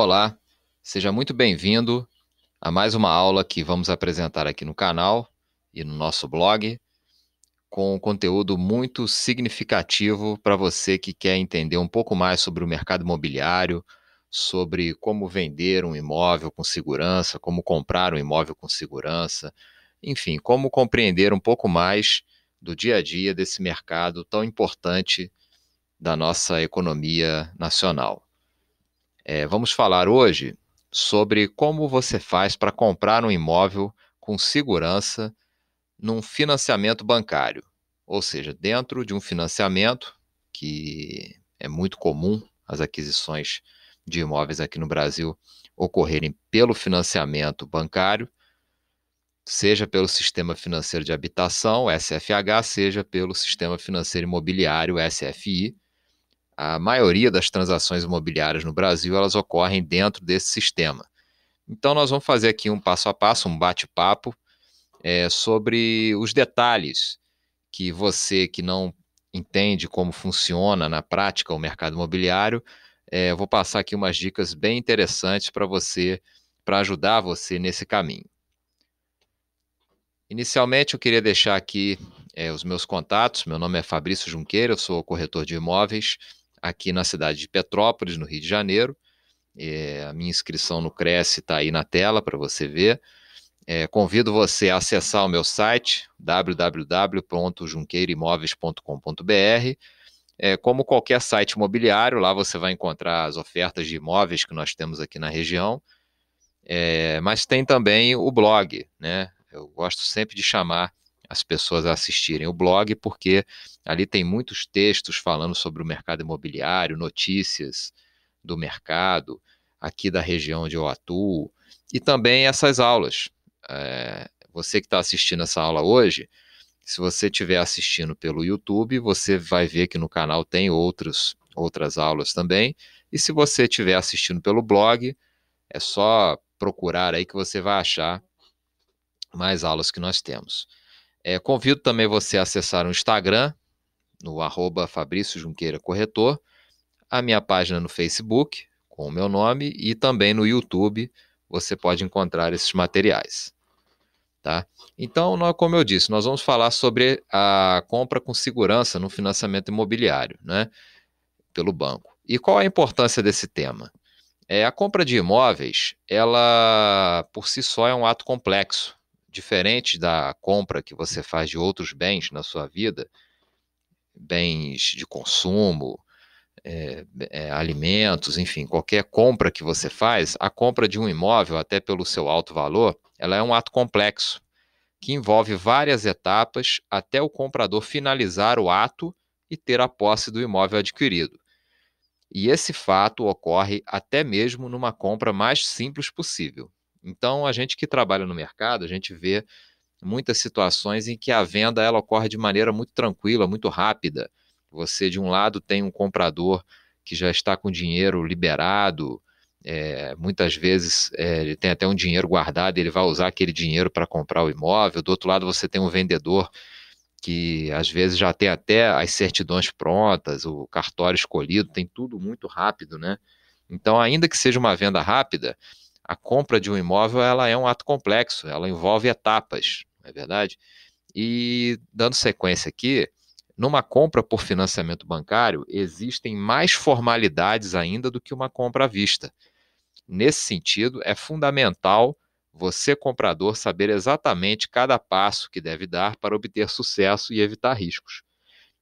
Olá, seja muito bem-vindo a mais uma aula que vamos apresentar aqui no canal e no nosso blog, com um conteúdo muito significativo para você que quer entender um pouco mais sobre o mercado imobiliário, sobre como vender um imóvel com segurança, como comprar um imóvel com segurança, enfim, como compreender um pouco mais do dia a dia desse mercado tão importante da nossa economia nacional. É, vamos falar hoje sobre como você faz para comprar um imóvel com segurança num financiamento bancário, ou seja, dentro de um financiamento que é muito comum as aquisições de imóveis aqui no Brasil ocorrerem pelo financiamento bancário, seja pelo sistema financeiro de habitação, SFH, seja pelo sistema financeiro imobiliário, SFI, a maioria das transações imobiliárias no Brasil elas ocorrem dentro desse sistema. Então nós vamos fazer aqui um passo a passo, um bate-papo é, sobre os detalhes que você que não entende como funciona na prática o mercado imobiliário, é, eu vou passar aqui umas dicas bem interessantes para você, para ajudar você nesse caminho. Inicialmente, eu queria deixar aqui é, os meus contatos. Meu nome é Fabrício Junqueira, eu sou corretor de imóveis aqui na cidade de Petrópolis, no Rio de Janeiro. É, a minha inscrição no Cresce está aí na tela para você ver. É, convido você a acessar o meu site www.junqueiroimóveis.com.br. É, eh, como qualquer site imobiliário, lá você vai encontrar as ofertas de imóveis que nós temos aqui na região. É, mas tem também o blog, né? Eu gosto sempre de chamar as pessoas a assistirem o blog, porque ali tem muitos textos falando sobre o mercado imobiliário, notícias do mercado aqui da região onde eu atuo, e também essas aulas. É, você que está assistindo essa aula hoje, se você estiver assistindo pelo YouTube, você vai ver que no canal tem outros, outras aulas também. E se você estiver assistindo pelo blog, é só procurar aí que você vai achar mais aulas que nós temos. É, convido também você a acessar o Instagram, no arroba Fabrício Junqueira Corretor, a minha página no Facebook, com o meu nome, e também no YouTube você pode encontrar esses materiais. Tá? Então, nós, como eu disse, nós vamos falar sobre a compra com segurança no financiamento imobiliário, né? Pelo banco. E qual a importância desse tema? É, a compra de imóveis, ela por si só é um ato complexo, diferente da compra que você faz de outros bens na sua vida, bens de consumo, é, é, alimentos, enfim, qualquer compra que você faz, a compra de um imóvel, até pelo seu alto valor, ela é um ato complexo que envolve várias etapas até o comprador finalizar o ato e ter a posse do imóvel adquirido. E esse fato ocorre até mesmo numa compra mais simples possível. Então, a gente que trabalha no mercado, a gente vê muitas situações em que a venda ela ocorre de maneira muito tranquila, muito rápida. Você, de um lado, tem um comprador que já está com dinheiro liberado, é, muitas vezes é, ele tem até um dinheiro guardado, ele vai usar aquele dinheiro para comprar o imóvel. Do outro lado, você tem um vendedor que às vezes já tem até as certidões prontas, o cartório escolhido, tem tudo muito rápido, né? Então, ainda que seja uma venda rápida, a compra de um imóvel ela é um ato complexo, ela envolve etapas, não é verdade? E dando sequência aqui, numa compra por financiamento bancário, existem mais formalidades ainda do que uma compra à vista. Nesse sentido, é fundamental você, comprador, saber exatamente cada passo que deve dar para obter sucesso e evitar riscos.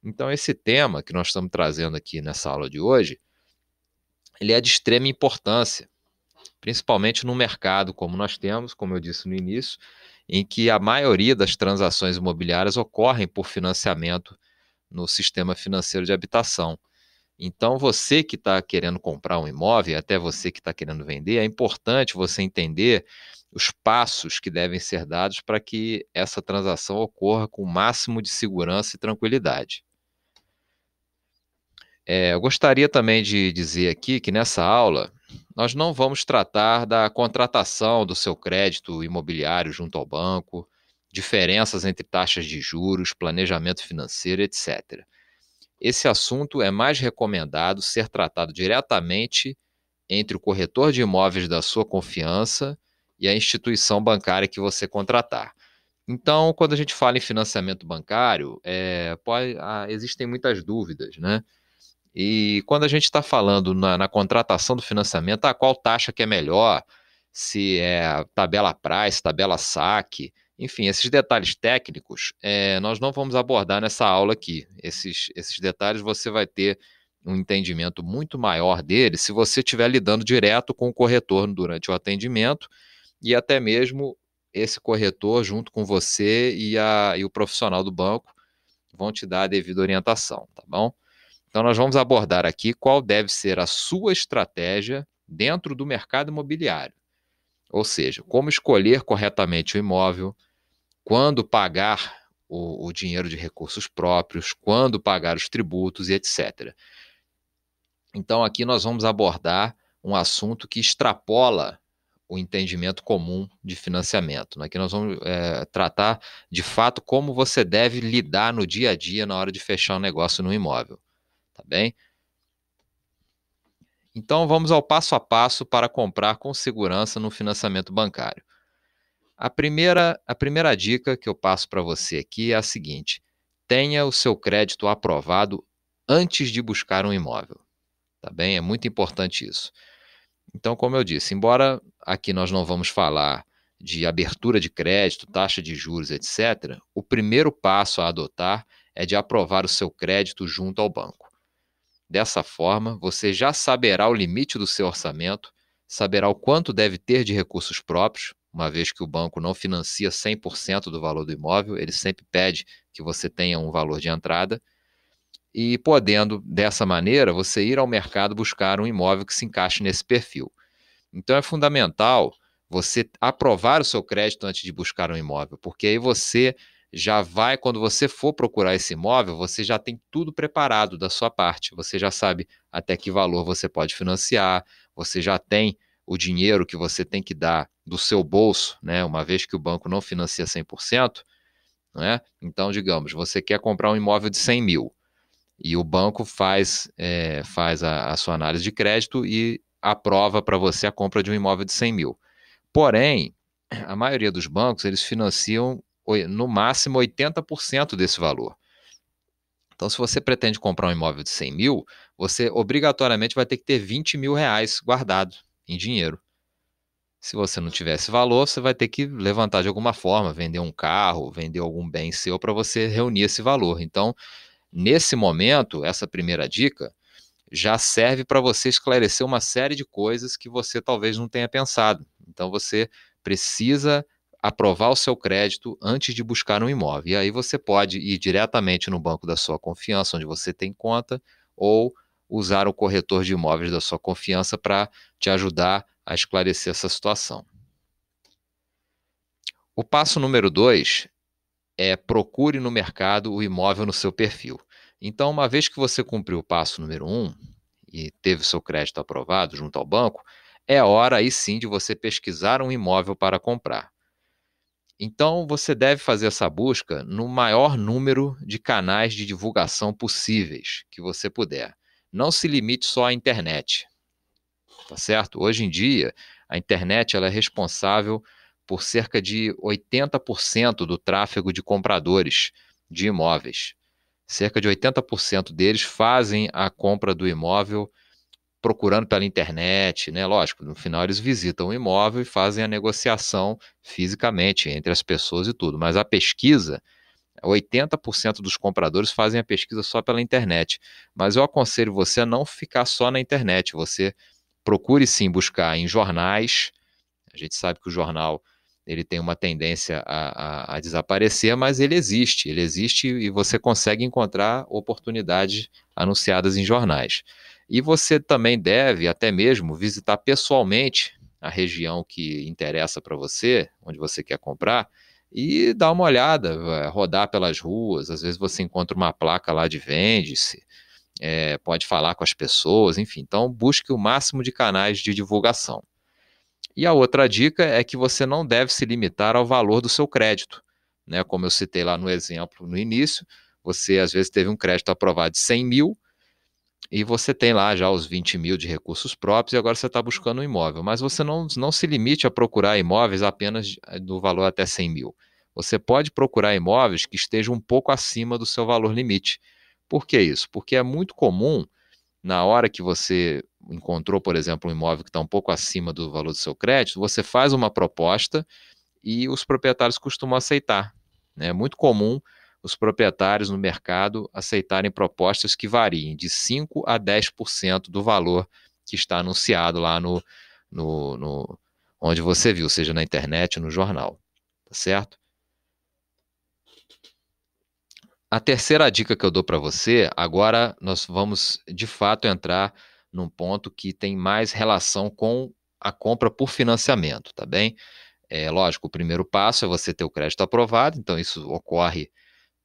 Então, esse tema que nós estamos trazendo aqui nessa aula de hoje, ele é de extrema importância, principalmente num mercado como nós temos, como eu disse no início, em que a maioria das transações imobiliárias ocorrem por financiamento no sistema financeiro de habitação. Então, você que está querendo comprar um imóvel, até você que está querendo vender, é importante você entender os passos que devem ser dados para que essa transação ocorra com o máximo de segurança e tranquilidade. É, eu gostaria também de dizer aqui que nessa aula nós não vamos tratar da contratação do seu crédito imobiliário junto ao banco, diferenças entre taxas de juros, planejamento financeiro, etc. Esse assunto é mais recomendado ser tratado diretamente entre o corretor de imóveis da sua confiança e a instituição bancária que você contratar. Então, quando a gente fala em financiamento bancário, é, pode, ah, existem muitas dúvidas, né? E quando a gente está falando na, na, contratação do financiamento, a ah, qual taxa que é melhor, se é tabela price, tabela saque, enfim, esses detalhes técnicos, é, nós não vamos abordar nessa aula aqui. Esses, esses detalhes você vai ter um entendimento muito maior deles se você estiver lidando direto com o corretor durante o atendimento e até mesmo esse corretor, junto com você e, a, e o profissional do banco, vão te dar a devida orientação, tá bom? Então, nós vamos abordar aqui qual deve ser a sua estratégia dentro do mercado imobiliário. Ou seja, como escolher corretamente o imóvel, quando pagar o, o dinheiro de recursos próprios, quando pagar os tributos e etc. Então, aqui nós vamos abordar um assunto que extrapola o entendimento comum de financiamento. Aqui né? nós vamos é, tratar de fato como você deve lidar no dia a dia na hora de fechar um negócio no imóvel bem? Então vamos ao passo a passo para comprar com segurança no financiamento bancário. A primeira, a primeira dica que eu passo para você aqui é a seguinte: tenha o seu crédito aprovado antes de buscar um imóvel. Tá bem? É muito importante isso. Então, como eu disse, embora aqui nós não vamos falar de abertura de crédito, taxa de juros, etc., o primeiro passo a adotar é de aprovar o seu crédito junto ao banco. Dessa forma, você já saberá o limite do seu orçamento, saberá o quanto deve ter de recursos próprios, uma vez que o banco não financia 100% do valor do imóvel, ele sempre pede que você tenha um valor de entrada. E podendo, dessa maneira, você ir ao mercado buscar um imóvel que se encaixe nesse perfil. Então é fundamental você aprovar o seu crédito antes de buscar um imóvel, porque aí você já vai, quando você for procurar esse imóvel, você já tem tudo preparado da sua parte. Você já sabe até que valor você pode financiar, você já tem o dinheiro que você tem que dar do seu bolso, né? Uma vez que o banco não financia 100%, né? Então, digamos, você quer comprar um imóvel de 100 mil e o banco faz, é, faz a, a sua análise de crédito e aprova para você a compra de um imóvel de 100 mil. Porém, a maioria dos bancos, eles financiam no máximo 80% desse valor. Então, se você pretende comprar um imóvel de 100 mil, você obrigatoriamente vai ter que ter 20 mil reais guardado em dinheiro. Se você não tivesse valor, você vai ter que levantar de alguma forma, vender um carro, vender algum bem seu para você reunir esse valor. Então, nesse momento, essa primeira dica já serve para você esclarecer uma série de coisas que você talvez não tenha pensado. Então, você precisa aprovar o seu crédito antes de buscar um imóvel. E aí você pode ir diretamente no banco da sua confiança, onde você tem conta, ou usar o corretor de imóveis da sua confiança para te ajudar a esclarecer essa situação. O passo número dois é procure no mercado o imóvel no seu perfil. Então, uma vez que você cumpriu o passo número um e teve o seu crédito aprovado junto ao banco, é hora aí sim de você pesquisar um imóvel para comprar. Então, você deve fazer essa busca no maior número de canais de divulgação possíveis que você puder. Não se limite só à internet. Tá certo? Hoje em dia, a internet ela é responsável por cerca de 80% do tráfego de compradores de imóveis. Cerca de 80% deles fazem a compra do imóvel procurando pela internet, né? Lógico, no final eles visitam o imóvel e fazem a negociação fisicamente entre as pessoas e tudo, mas a pesquisa, 80% dos compradores fazem a pesquisa só pela internet. Mas eu aconselho você a não ficar só na internet, você procure sim buscar em jornais. A gente sabe que o jornal ele tem uma tendência a, a, a, desaparecer, mas ele existe, ele existe e você consegue encontrar oportunidades anunciadas em jornais. E você também deve, até mesmo, visitar pessoalmente a região que interessa para você, onde você quer comprar, e dar uma olhada, eh, rodar pelas ruas. Às vezes você encontra uma placa lá de vende-se, é, pode falar com as pessoas, enfim. Então, busque o máximo de canais de divulgação. E a outra dica é que você não deve se limitar ao valor do seu crédito. Né? Como eu citei lá no exemplo no início, você às vezes teve um crédito aprovado de 100 mil e você tem lá já os 20 mil de recursos próprios e agora você está buscando um imóvel. Mas você não, não se limite a procurar imóveis apenas eh, do valor até 100 mil. Você pode procurar imóveis que estejam um pouco acima do seu valor limite. Por que isso? Porque é muito comum, na hora que você encontrou, por exemplo, um imóvel que está um pouco acima do valor do seu crédito, você faz uma proposta e os proprietários costumam aceitar. Né? É muito comum os proprietários no mercado aceitarem propostas que variem de 5% a 10% do valor que está anunciado lá no, no, no onde você viu, seja na internet ou no jornal. Tá certo? A terceira dica que eu dou para você, agora nós vamos de fato entrar num ponto que tem mais relação com a compra por financiamento, tá bem? É lógico, o primeiro passo é você ter o crédito aprovado, então isso ocorre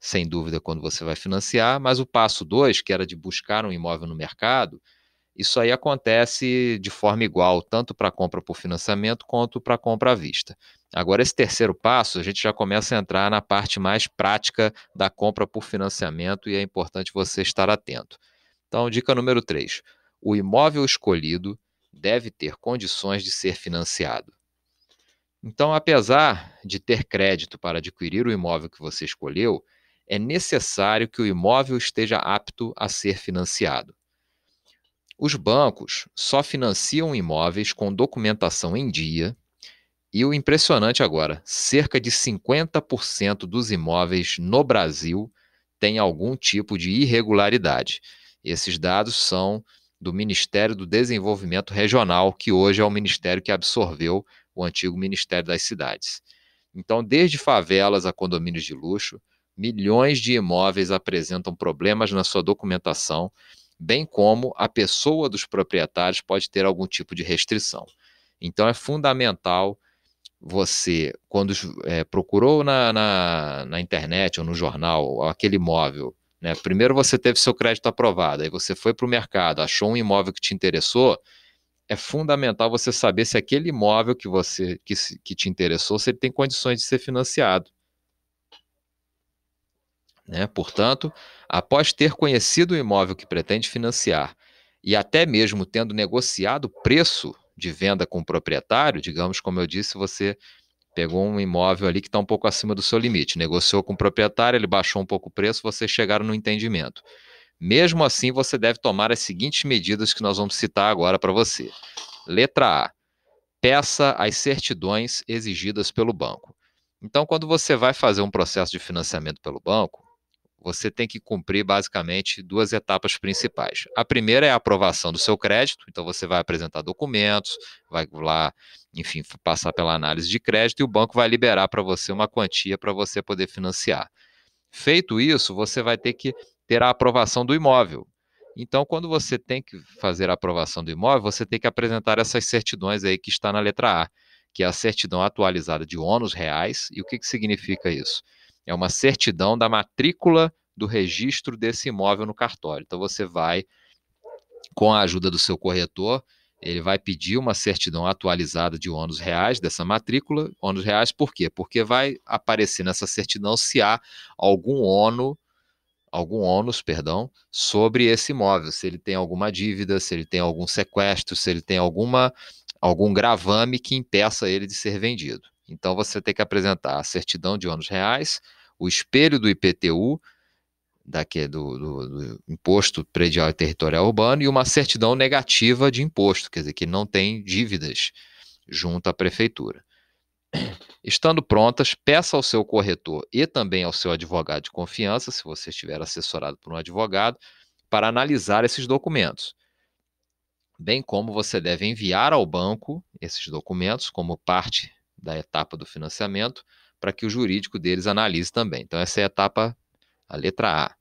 sem dúvida, quando você vai financiar, mas o passo dois, que era de buscar um imóvel no mercado, isso aí acontece de forma igual, tanto para compra por financiamento quanto para compra à vista. Agora, esse terceiro passo, a gente já começa a entrar na parte mais prática da compra por financiamento e é importante você estar atento. Então, dica número três: o imóvel escolhido deve ter condições de ser financiado. Então, apesar de ter crédito para adquirir o imóvel que você escolheu, é necessário que o imóvel esteja apto a ser financiado. Os bancos só financiam imóveis com documentação em dia, e o impressionante agora, cerca de 50% dos imóveis no Brasil têm algum tipo de irregularidade. Esses dados são do Ministério do Desenvolvimento Regional, que hoje é o ministério que absorveu o antigo Ministério das Cidades. Então, desde favelas a condomínios de luxo, milhões de imóveis apresentam problemas na sua documentação, bem como a pessoa dos proprietários pode ter algum tipo de restrição. Então é fundamental você, quando é, procurou na, na, na, internet ou no jornal aquele imóvel, né, primeiro você teve seu crédito aprovado, aí você foi para o mercado, achou um imóvel que te interessou, é fundamental você saber se aquele imóvel que você que, que te interessou, se ele tem condições de ser financiado. Né? Portanto, após ter conhecido o imóvel que pretende financiar e até mesmo tendo negociado o preço de venda com o proprietário, digamos, como eu disse, você pegou um imóvel ali que está um pouco acima do seu limite, negociou com o proprietário, ele baixou um pouco o preço, vocês chegaram no entendimento. Mesmo assim, você deve tomar as seguintes medidas que nós vamos citar agora para você. Letra A: peça as certidões exigidas pelo banco. Então, quando você vai fazer um processo de financiamento pelo banco, você tem que cumprir basicamente duas etapas principais. A primeira é a aprovação do seu crédito, então você vai apresentar documentos, vai lá, enfim, passar pela análise de crédito e o banco vai liberar para você uma quantia para você poder financiar. Feito isso, você vai ter que ter a aprovação do imóvel. Então, quando você tem que fazer a aprovação do imóvel, você tem que apresentar essas certidões aí que está na letra A, que é a certidão atualizada de ônus reais. E o que, que significa isso? É uma certidão da matrícula do registro desse imóvel no cartório. Então você vai, com a ajuda do seu corretor, ele vai pedir uma certidão atualizada de ônus reais dessa matrícula. Ônus reais por quê? Porque vai aparecer nessa certidão se há algum ônus algum ônus, perdão, sobre esse imóvel, se ele tem alguma dívida, se ele tem algum sequestro, se ele tem alguma algum gravame que impeça ele de ser vendido. Então você tem que apresentar a certidão de ônus reais, o espelho do IPTU, daqui do, do, do, imposto predial e territorial urbano, e uma certidão negativa de imposto, quer dizer, que não tem dívidas junto à prefeitura. Estando prontas, peça ao seu corretor e também ao seu advogado de confiança, se você estiver assessorado por um advogado, para analisar esses documentos bem como você deve enviar ao banco esses documentos como parte da etapa do financiamento para que o jurídico deles analise também. Então, essa é a etapa, a letra A.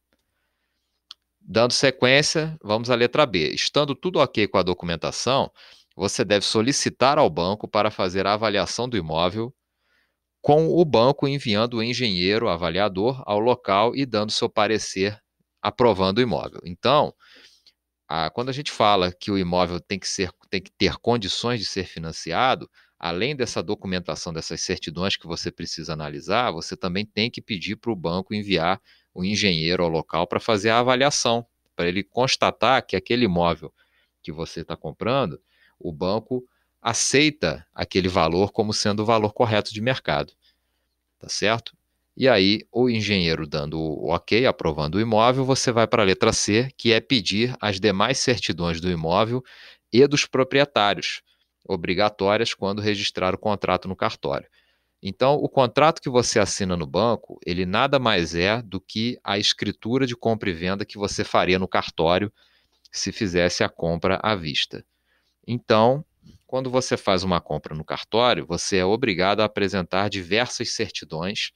Dando sequência, vamos à letra B. Estando tudo ok com a documentação, você deve solicitar ao banco para fazer a avaliação do imóvel, com o banco enviando o engenheiro avaliador ao local e dando seu parecer aprovando o imóvel. Então, a, quando a gente fala que o imóvel tem que, ser, tem que ter condições de ser financiado, além dessa documentação, dessas certidões que você precisa analisar, você também tem que pedir para o banco enviar o engenheiro ao local para fazer a avaliação, para ele constatar que aquele imóvel que você está comprando, o banco aceita aquele valor como sendo o valor correto de mercado. Tá certo? E aí, o engenheiro dando o ok, aprovando o imóvel, você vai para a letra C, que é pedir as demais certidões do imóvel e dos proprietários obrigatórias quando registrar o contrato no cartório. Então, o contrato que você assina no banco, ele nada mais é do que a escritura de compra e venda que você faria no cartório se fizesse a compra à vista. Então, quando você faz uma compra no cartório, você é obrigado a apresentar diversas certidões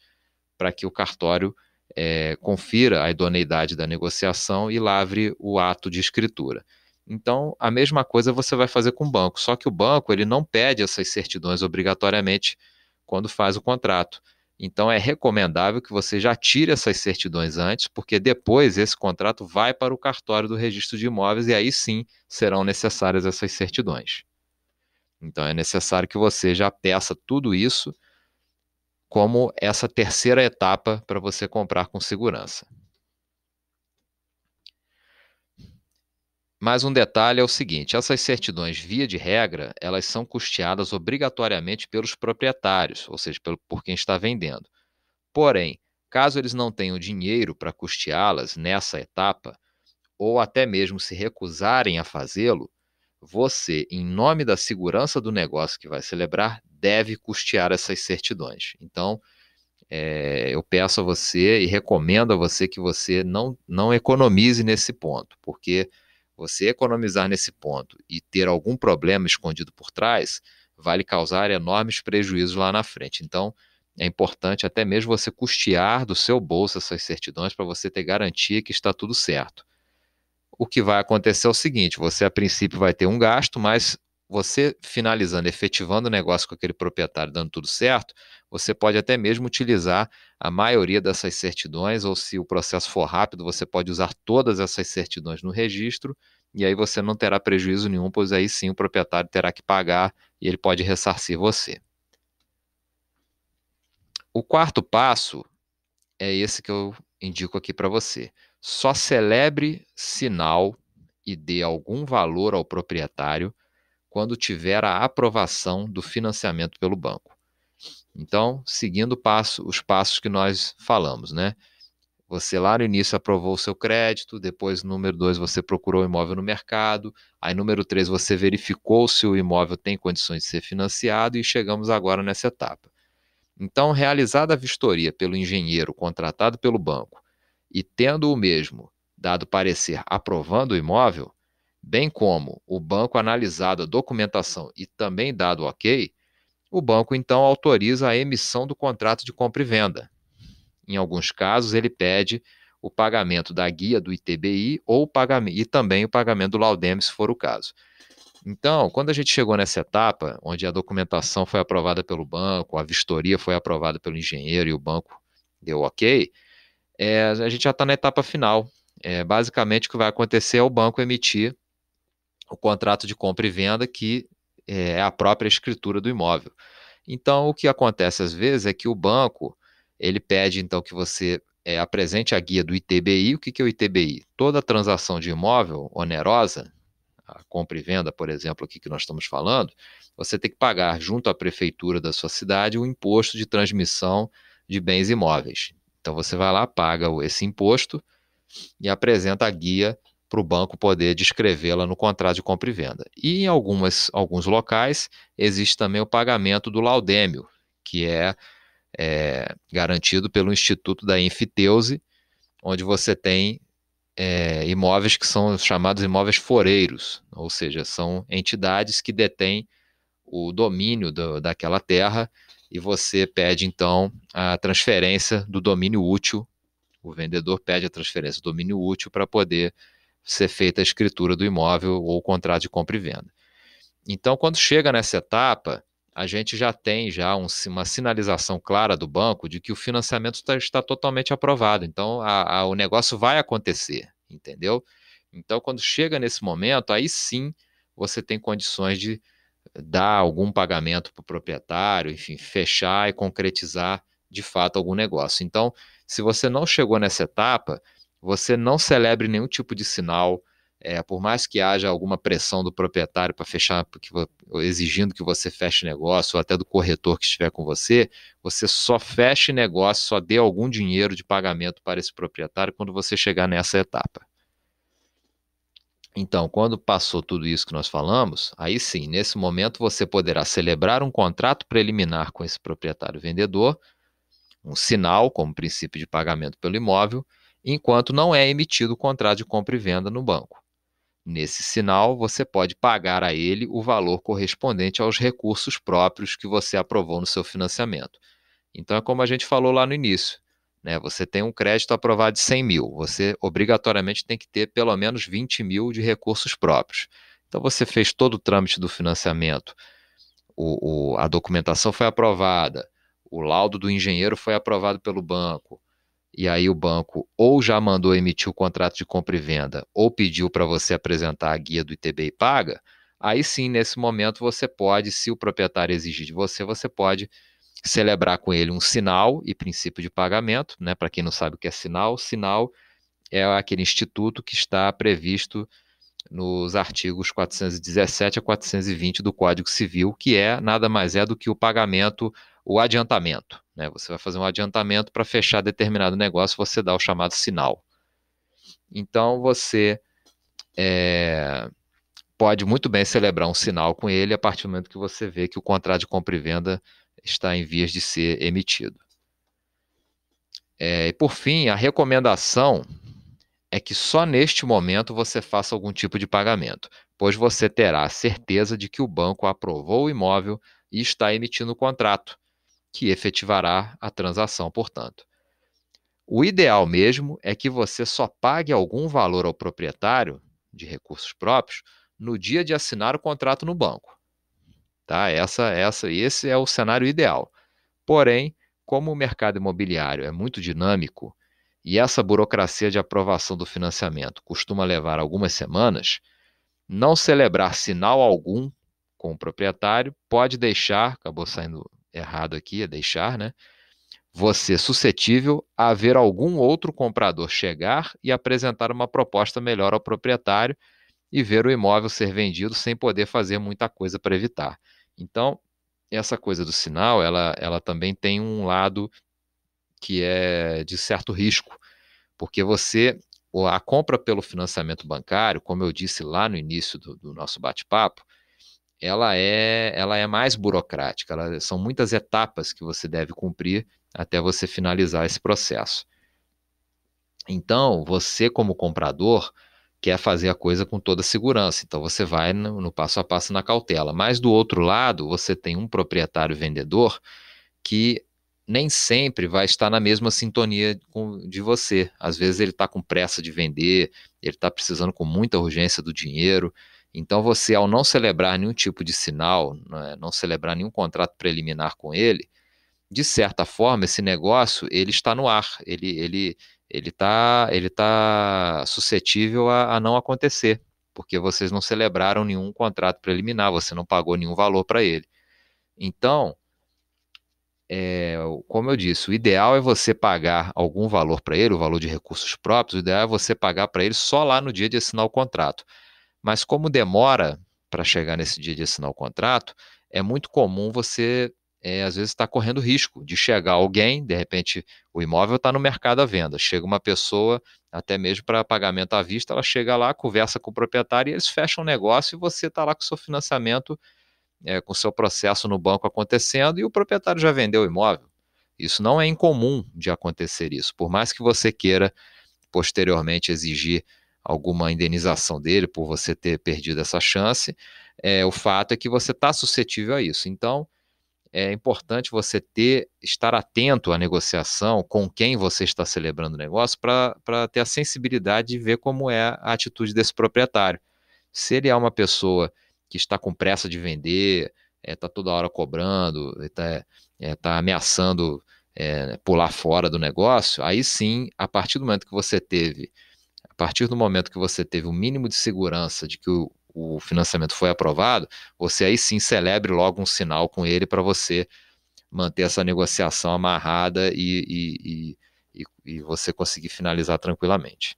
para que o cartório é, confira a idoneidade da negociação e lavre o ato de escritura. Então, a mesma coisa você vai fazer com o banco, só que o banco ele não pede essas certidões obrigatoriamente quando faz o contrato. Então, é recomendável que você já tire essas certidões antes, porque depois esse contrato vai para o cartório do registro de imóveis e aí sim serão necessárias essas certidões. Então, é necessário que você já peça tudo isso como essa terceira etapa para você comprar com segurança. Mas um detalhe é o seguinte: essas certidões, via de regra, elas são custeadas obrigatoriamente pelos proprietários, ou seja, por quem está vendendo. Porém, caso eles não tenham dinheiro para custeá-las nessa etapa, ou até mesmo se recusarem a fazê-lo, você, em nome da segurança do negócio que vai celebrar, deve custear essas certidões. Então, é, eu peço a você e recomendo a você que você não, não economize nesse ponto, porque você economizar nesse ponto e ter algum problema escondido por trás vai lhe causar enormes prejuízos lá na frente. Então, é importante até mesmo você custear do seu bolso essas certidões para você ter garantia que está tudo certo. O que vai acontecer é o seguinte: você a princípio vai ter um gasto, mas você finalizando, efetivando o negócio com aquele proprietário, dando tudo certo, você pode até mesmo utilizar a maioria dessas certidões, ou se o processo for rápido, você pode usar todas essas certidões no registro, e aí você não terá prejuízo nenhum, pois aí sim o proprietário terá que pagar e ele pode ressarcir você. O quarto passo é esse que eu indico aqui para você. Só celebre sinal e dê algum valor ao proprietário quando tiver a aprovação do financiamento pelo banco. Então, seguindo passo, os passos que nós falamos, né? Você lá no início aprovou o seu crédito, depois, número dois, você procurou o imóvel no mercado, aí, número três, você verificou se o imóvel tem condições de ser financiado e chegamos agora nessa etapa. Então, realizada a vistoria pelo engenheiro contratado pelo banco e tendo o mesmo dado parecer aprovando o imóvel, bem como o banco analisado a documentação e também dado ok, o banco então autoriza a emissão do contrato de compra e venda. Em alguns casos, ele pede o pagamento da guia do ITBI ou pagamento, e também o pagamento do Laudem, se for o caso. Então, quando a gente chegou nessa etapa, onde a documentação foi aprovada pelo banco, a vistoria foi aprovada pelo engenheiro e o banco deu ok, é, a gente já está na etapa final. É, basicamente, o que vai acontecer é o banco emitir o contrato de compra e venda, que é, é a própria escritura do imóvel. Então, o que acontece às vezes é que o banco ele pede então que você é, apresente a guia do ITBI. O que, que é o ITBI? Toda transação de imóvel onerosa, a compra e venda, por exemplo, aqui que nós estamos falando, você tem que pagar junto à prefeitura da sua cidade o imposto de transmissão de bens imóveis. Então você vai lá, paga esse imposto e apresenta a guia para o banco poder descrevê-la no contrato de compra e venda. E em algumas, alguns locais existe também o pagamento do laudêmio, que é, é garantido pelo Instituto da Infiteuse, onde você tem é, imóveis que são chamados imóveis foreiros, ou seja, são entidades que detêm o domínio do, daquela terra e você pede então a transferência do domínio útil. O vendedor pede a transferência do domínio útil para poder ser feita a escritura do imóvel ou o contrato de compra e venda. Então, quando chega nessa etapa, a gente já tem já um, uma sinalização clara do banco de que o financiamento tá, está totalmente aprovado. Então, a, a, o negócio vai acontecer, entendeu? Então, quando chega nesse momento, aí sim você tem condições de dar algum pagamento para o proprietário, enfim, fechar e concretizar de fato algum negócio. Então, se você não chegou nessa etapa, você não celebre nenhum tipo de sinal, é, por mais que haja alguma pressão do proprietário para fechar, porque, exigindo que você feche negócio, ou até do corretor que estiver com você, você só feche negócio, só dê algum dinheiro de pagamento para esse proprietário quando você chegar nessa etapa. Então, quando passou tudo isso que nós falamos, aí sim, nesse momento você poderá celebrar um contrato preliminar com esse proprietário vendedor, um sinal como princípio de pagamento pelo imóvel, enquanto não é emitido o contrato de compra e venda no banco. Nesse sinal, você pode pagar a ele o valor correspondente aos recursos próprios que você aprovou no seu financiamento. Então, é como a gente falou lá no início: né? você tem um crédito aprovado de 100 mil, você obrigatoriamente tem que ter pelo menos 20 mil de recursos próprios. Então, você fez todo o trâmite do financiamento, o, o, a documentação foi aprovada, o laudo do engenheiro foi aprovado pelo banco, e aí o banco ou já mandou emitir o contrato de compra e venda ou pediu para você apresentar a guia do e paga, aí sim, nesse momento, você pode, se o proprietário exigir de você, você pode celebrar com ele um sinal e princípio de pagamento, né? Para quem não sabe o que é sinal, sinal é aquele instituto que está previsto nos artigos 417 a 420 do Código Civil, que é nada mais é do que o pagamento o adiantamento. Né? Você vai fazer um adiantamento para fechar determinado negócio, você dá o chamado sinal. Então você é, pode muito bem celebrar um sinal com ele a partir do momento que você vê que o contrato de compra e venda está em vias de ser emitido. É, e por fim, a recomendação é que só neste momento você faça algum tipo de pagamento, pois você terá a certeza de que o banco aprovou o imóvel e está emitindo o contrato, que efetivará a transação, portanto. O ideal mesmo é que você só pague algum valor ao proprietário de recursos próprios no dia de assinar o contrato no banco. Tá? Essa, essa, esse é o cenário ideal. Porém, como o mercado imobiliário é muito dinâmico e essa burocracia de aprovação do financiamento costuma levar algumas semanas, não celebrar sinal algum com o proprietário pode deixar, acabou saindo errado aqui, é deixar, né? Você é suscetível a ver algum outro comprador chegar e apresentar uma proposta melhor ao proprietário e ver o imóvel ser vendido sem poder fazer muita coisa para evitar. Então, essa coisa do sinal, ela, ela também tem um lado que é de certo risco, porque você, a compra pelo financiamento bancário, como eu disse lá no início do, do nosso bate-papo, ela é, ela é mais burocrática, ela, são muitas etapas que você deve cumprir até você finalizar esse processo. Então, você, como comprador, quer fazer a coisa com toda segurança, então você vai no, no passo a passo na cautela. Mas, do outro lado, você tem um proprietário vendedor que nem sempre vai estar na mesma sintonia de você. Às vezes ele está com pressa de vender, ele está precisando com muita urgência do dinheiro, então, você, ao não celebrar nenhum tipo de sinal, é, não celebrar nenhum contrato preliminar com ele, de certa forma, esse negócio ele está no ar, ele ele ele está ele tá suscetível a, a não acontecer, porque vocês não celebraram nenhum contrato preliminar, você não pagou nenhum valor para ele. Então, é, como eu disse, o ideal é você pagar algum valor para ele, o valor de recursos próprios, o ideal é você pagar para ele só lá no dia de assinar o contrato. Mas como demora para chegar nesse dia de assinar o contrato, é muito comum você, é, às vezes, estar tá correndo risco de chegar alguém, de repente o imóvel está no mercado à venda, chega uma pessoa, até mesmo para pagamento à vista, ela chega lá, conversa com o proprietário e eles fecham o negócio e você está lá com o seu financiamento, é, com o seu processo no banco acontecendo e o proprietário já vendeu o imóvel. Isso não é incomum de acontecer isso, por mais que você queira posteriormente exigir alguma indenização dele por você ter perdido essa chance, é, o fato é que você está suscetível a isso. Então, é importante você ter, estar atento à negociação com quem você está celebrando o negócio para ter a sensibilidade de ver como é a atitude desse proprietário. Se ele é uma pessoa que está com pressa de vender, está é, tá toda hora cobrando, está é, tá ameaçando é, pular fora do negócio, aí sim, a partir do momento que você teve a partir do momento que você teve o um mínimo de segurança de que o, o financiamento foi aprovado, você aí sim celebre logo um sinal com ele para você manter essa negociação amarrada e, e, e, e, você conseguir finalizar tranquilamente.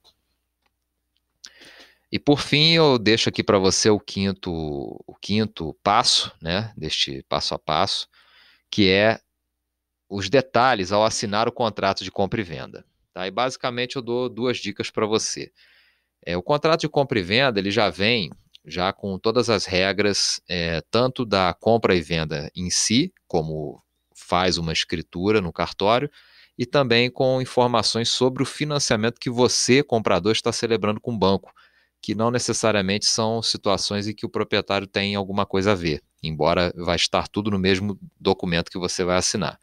E por fim, eu deixo aqui para você o quinto, o quinto passo, né, deste passo a passo, que é os detalhes ao assinar o contrato de compra e venda. Tá? E basicamente eu dou duas dicas para você. É, o contrato de compra e venda ele já vem já com todas as regras, é, tanto da compra e venda em si, como faz uma escritura no cartório, e também com informações sobre o financiamento que você, comprador, está celebrando com o banco que não necessariamente são situações em que o proprietário tem alguma coisa a ver, embora vai estar tudo no mesmo documento que você vai assinar.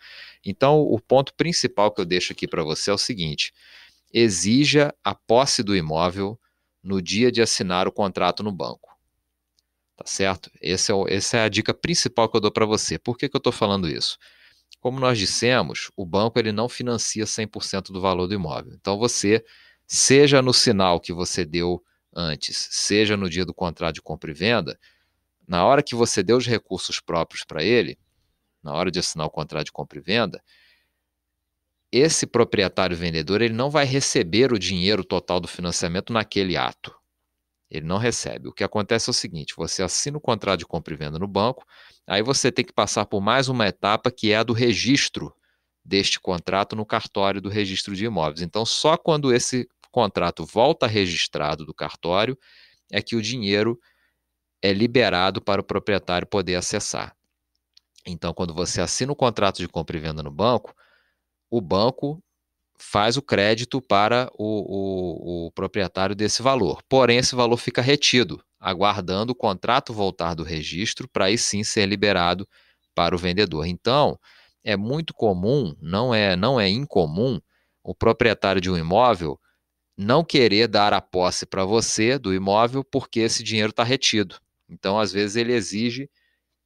Então, o ponto principal que eu deixo aqui para você é o seguinte: exija a posse do imóvel no dia de assinar o contrato no banco. Tá certo? Esse é o, essa é a dica principal que eu dou para você. Por que, que eu estou falando isso? Como nós dissemos, o banco ele não financia 100% do valor do imóvel. Então, você, seja no sinal que você deu antes, seja no dia do contrato de compra e venda, na hora que você deu os recursos próprios para ele, na hora de assinar o contrato de compra e venda, esse proprietário vendedor ele não vai receber o dinheiro total do financiamento naquele ato. Ele não recebe. O que acontece é o seguinte: você assina o contrato de compra e venda no banco, aí você tem que passar por mais uma etapa que é a do registro deste contrato no cartório do registro de imóveis. Então, só quando esse contrato volta registrado do cartório, é que o dinheiro é liberado para o proprietário poder acessar. Então, quando você assina o contrato de compra e venda no banco, o banco faz o crédito para o, o, o proprietário desse valor. Porém, esse valor fica retido, aguardando o contrato voltar do registro para aí sim ser liberado para o vendedor. Então, é muito comum, não é, não é incomum, o proprietário de um imóvel não querer dar a posse para você do imóvel porque esse dinheiro está retido. Então, às vezes, ele exige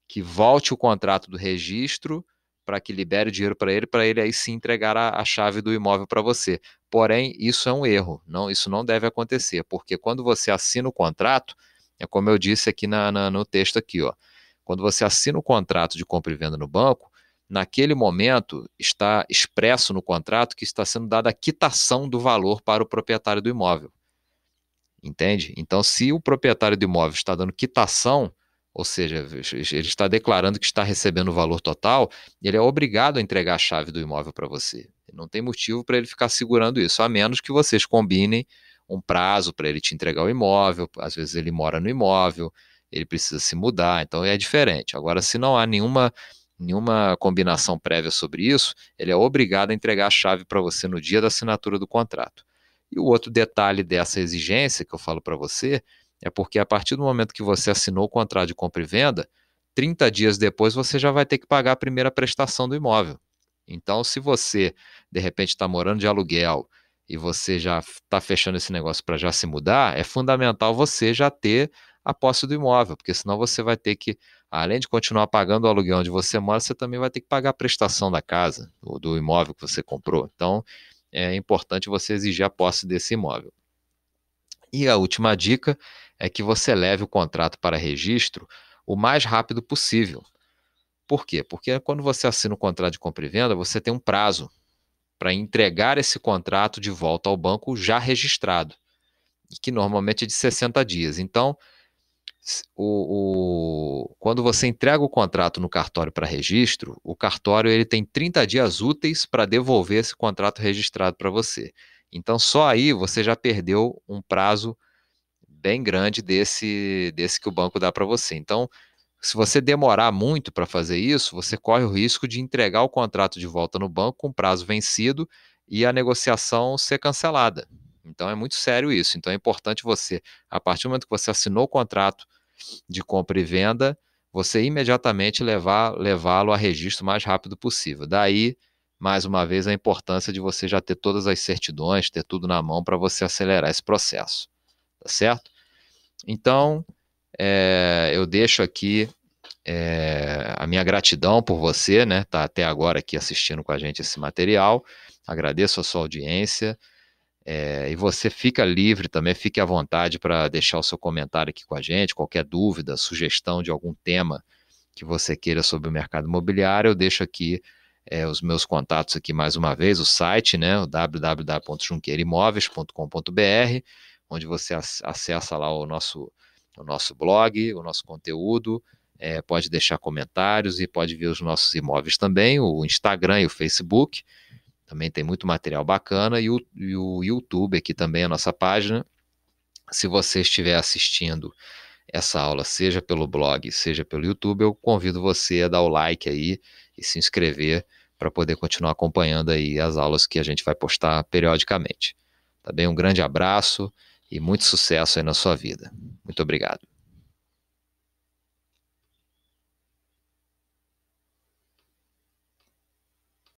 que volte o contrato do registro para que libere dinheiro para ele, para ele aí se entregar a, a chave do imóvel para você. Porém, isso é um erro, não, isso não deve acontecer, porque quando você assina o contrato, é como eu disse aqui na, na, no texto aqui, ó. Quando você assina o contrato de compra e venda no banco, naquele momento está expresso no contrato que está sendo dada a quitação do valor para o proprietário do imóvel. Entende? Então, se o proprietário do imóvel está dando quitação, ou seja, ele está declarando que está recebendo o valor total, ele é obrigado a entregar a chave do imóvel para você. Não tem motivo para ele ficar segurando isso, a menos que vocês combinem um prazo para ele te entregar o imóvel, às vezes ele mora no imóvel, ele precisa se mudar, então é diferente. Agora, se não há nenhuma nenhuma combinação prévia sobre isso, ele é obrigado a entregar a chave para você no dia da assinatura do contrato. E o outro detalhe dessa exigência que eu falo para você é porque a partir do momento que você assinou o contrato de compra e venda, 30 dias depois você já vai ter que pagar a primeira prestação do imóvel. Então, se você de repente está morando de aluguel e você já está fechando esse negócio para já se mudar, é fundamental você já ter a posse do imóvel, porque senão você vai ter que, além de continuar pagando o aluguel onde você mora, você também vai ter que pagar a prestação da casa, ou do imóvel que você comprou. Então, é importante você exigir a posse desse imóvel. E a última dica é que você leve o contrato para registro o mais rápido possível. Por quê? Porque quando você assina o contrato de compra e venda, você tem um prazo para entregar esse contrato de volta ao banco já registrado, que normalmente é de 60 dias. Então, o, o, quando você entrega o contrato no cartório para registro, o cartório ele tem 30 dias úteis para devolver esse contrato registrado para você. Então, só aí você já perdeu um prazo bem grande desse, desse que o banco dá para você. Então, se você demorar muito para fazer isso, você corre o risco de entregar o contrato de volta no banco com prazo vencido e a negociação ser cancelada. Então, é muito sério isso. Então, é importante você, a partir do momento que você assinou o contrato, de compra e venda, você imediatamente levá-lo a registro o mais rápido possível. Daí, mais uma vez, a importância de você já ter todas as certidões, ter tudo na mão para você acelerar esse processo. Tá certo? Então, é, eu deixo aqui é, a minha gratidão por você, né? Tá até agora aqui assistindo com a gente esse material. Agradeço a sua audiência. É, e você fica livre também, fique à vontade para deixar o seu comentário aqui com a gente, qualquer dúvida, sugestão de algum tema que você queira sobre o mercado imobiliário, eu deixo aqui é, os meus contatos aqui mais uma vez, o site, né, www.junqueiroimoveis.com.br, onde você acessa lá o nosso, o nosso blog, o nosso conteúdo, é, pode deixar comentários e pode ver os nossos imóveis também, o Instagram e o Facebook. Também tem muito material bacana e o, e o YouTube aqui também, a nossa página. Se você estiver assistindo essa aula, seja pelo blog, seja pelo YouTube, eu convido você a dar o like aí e se inscrever para poder continuar acompanhando aí as aulas que a gente vai postar periodicamente. Tá bem? Um grande abraço e muito sucesso aí na sua vida. Muito obrigado.